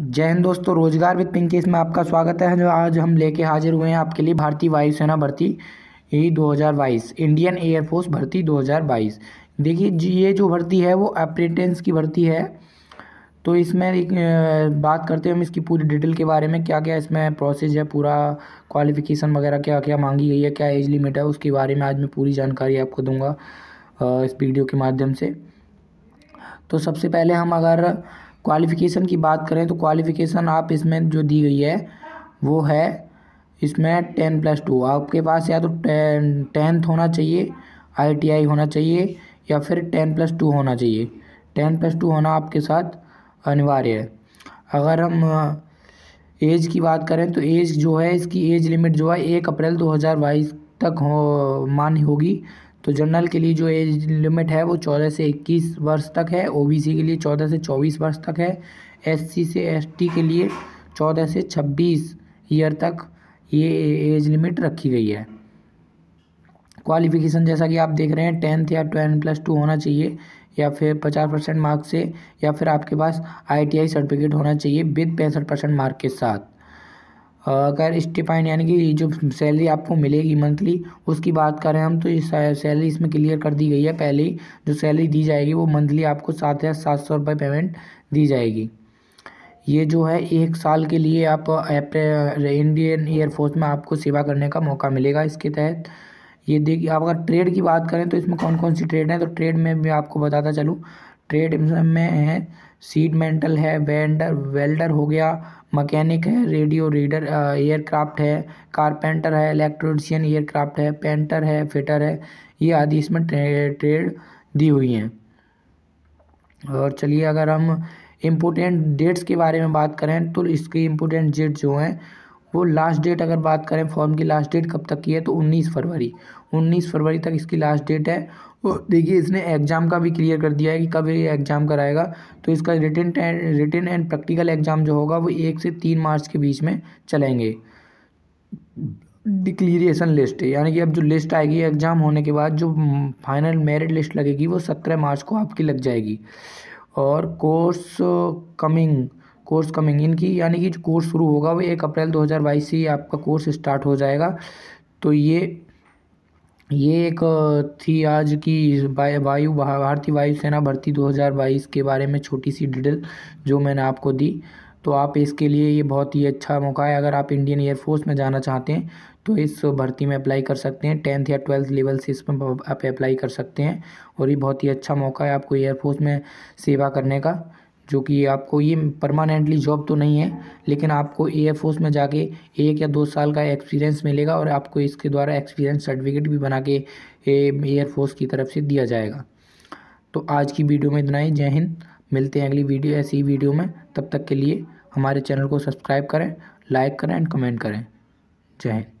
जय हिंद दोस्तों रोजगार विद पिंकी इसमें आपका स्वागत है जो आज हम लेके हाजिर हुए हैं आपके लिए भारतीय वायुसेना भर्ती ये 2022 इंडियन एयरफोर्स भर्ती 2022 देखिए ये जो भर्ती है वो अप्रेंटेंस की भर्ती है तो इसमें एक बात करते हैं हम इसकी पूरी डिटेल के बारे में क्या क्या इसमें प्रोसेस है पूरा क्वालिफिकेशन वगैरह क्या क्या मांगी गई है क्या एज लिमिट है उसके बारे में आज मैं पूरी जानकारी आपको दूंगा इस वीडियो के माध्यम से तो सबसे पहले हम अगर क्वालिफ़िकेशन की बात करें तो क्वालिफ़िकेशन आप इसमें जो दी गई है वो है इसमें टेन प्लस टू आपके पास या तो टें टेंथ होना चाहिए आईटीआई होना चाहिए या फिर टेन प्लस टू होना चाहिए टेन प्लस टू होना आपके साथ अनिवार्य है अगर हम एज की बात करें तो एज जो है इसकी एज लिमिट जो है एक अप्रैल दो हज़ार बाईस तक हो मान्य होगी तो जनरल के लिए जो एज लिमिट है वो चौदह से इक्कीस वर्ष तक है ओबीसी के लिए चौदह से चौबीस वर्ष तक है एससी से एसटी के लिए चौदह से छब्बीस ईयर तक ये एज लिमिट रखी गई है क्वालिफिकेशन जैसा कि आप देख रहे हैं टेंथ या ट्वेल्थ प्लस टू होना चाहिए या फिर पचास परसेंट मार्क्स से या फिर आपके पास आईटीआई सर्टिफिकेट होना चाहिए विद पैंसठ परसेंट मार्क के साथ अगर स्टिपाइन यानी कि जो सैलरी आपको मिलेगी मंथली उसकी बात करें हम तो इस सैलरी इसमें क्लियर कर दी गई है पहले ही जो सैलरी दी जाएगी वो मंथली आपको सात हज़ार सात सौ रुपये पेमेंट दी जाएगी ये जो है एक साल के लिए आप इंडियन एयरफोर्स में आपको सेवा करने का मौका मिलेगा इसके तहत ये देखिए आप अगर ट्रेड की बात करें तो इसमें कौन कौन सी ट्रेड हैं तो ट्रेड में भी आपको बताता चलूँ ट्रेड में है सीड मेंटल है वेंडर वेल्डर हो गया मकैनिक है रेडियो रीडर एयरक्राफ्ट है कारपेंटर है इलेक्ट्रोशियन एयरक्राफ्ट है पेंटर है फिटर है ये आदि इसमें ट्रेड दी हुई हैं और चलिए अगर हम इम्पोर्टेंट डेट्स के बारे में बात करें तो इसकी इम्पोर्टेंट डेट जो हैं वो लास्ट डेट अगर बात करें फॉर्म की लास्ट डेट कब तक की है तो 19 फरवरी 19 फरवरी तक इसकी लास्ट डेट है और देखिए इसने एग्ज़ाम का भी क्लियर कर दिया है कि कब ये एग्ज़ाम कराएगा तो इसका written written and practical exam जो होगा वो एक से तीन मार्च के बीच में चलेंगे डिक्लेरिएशन लिस्ट यानी कि अब जो लिस्ट आएगी एग्ज़ाम होने के बाद जो फाइनल मेरिट लिस्ट लगेगी वो सत्रह मार्च को आपकी लग जाएगी और कोर्स कमिंग कोर्स कमिंग इन की यानी कि जो कोर्स शुरू होगा वो एक अप्रैल 2022 से ही आपका कोर्स स्टार्ट हो जाएगा तो ये ये एक थी आज की वायु भारतीय वायुसेना भर्ती 2022 के बारे में छोटी सी डिटेल जो मैंने आपको दी तो आप इसके लिए ये बहुत ही अच्छा मौका है अगर आप इंडियन एयरफोर्स में जाना चाहते हैं तो इस भर्ती में अप्लाई कर सकते हैं टेंथ या ट्वेल्थ लेवल से इसमें आप अप्लाई कर सकते हैं और ये बहुत ही अच्छा मौका है आपको एयरफोर्स में सेवा करने का जो कि आपको ये परमानेंटली जॉब तो नहीं है लेकिन आपको एयर में जाके एक या दो साल का एक्सपीरियंस मिलेगा और आपको इसके द्वारा एक्सपीरियंस सर्टिफिकेट भी बना के एयरफोर्स की तरफ से दिया जाएगा तो आज की वीडियो में इतना ही जय हिंद मिलते हैं अगली वीडियो ऐसी वीडियो में तब तक के लिए हमारे चैनल को सब्सक्राइब करें लाइक करें एंड कमेंट करें जय हिंद